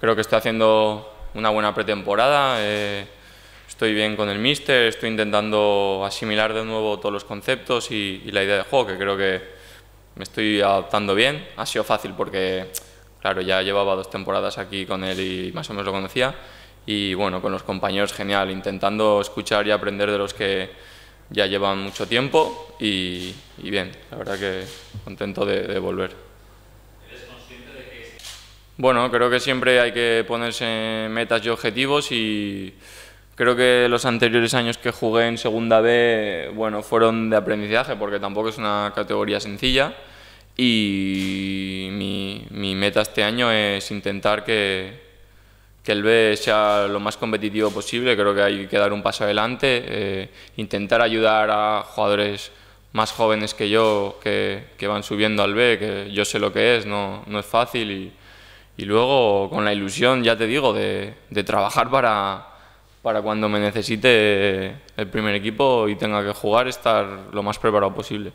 Creo que estoy haciendo una buena pretemporada, eh, estoy bien con el míster, estoy intentando asimilar de nuevo todos los conceptos y, la idea de juego, que creo que me estoy adaptando bien. Ha sido fácil porque, claro, ya llevaba dos temporadas aquí con él y más o menos lo conocía. Y bueno, con los compañeros, genial, intentando escuchar y aprender de los que ya llevan mucho tiempo y, bien, la verdad que contento de, de volver. Bueno, creo que siempre hay que ponerse metas y objetivos y creo que los anteriores años que jugué en Segunda B, bueno, fueron de aprendizaje porque tampoco es una categoría sencilla y mi, mi meta este año es intentar que, que el B sea lo más competitivo posible, creo que hay que dar un paso adelante, eh, intentar ayudar a jugadores más jóvenes que yo que, que, van subiendo al B, que yo sé lo que es, no, no es fácil y y luego con la ilusión, ya te digo, de, trabajar para, para cuando me necesite el primer equipo y tenga que jugar, estar lo más preparado posible.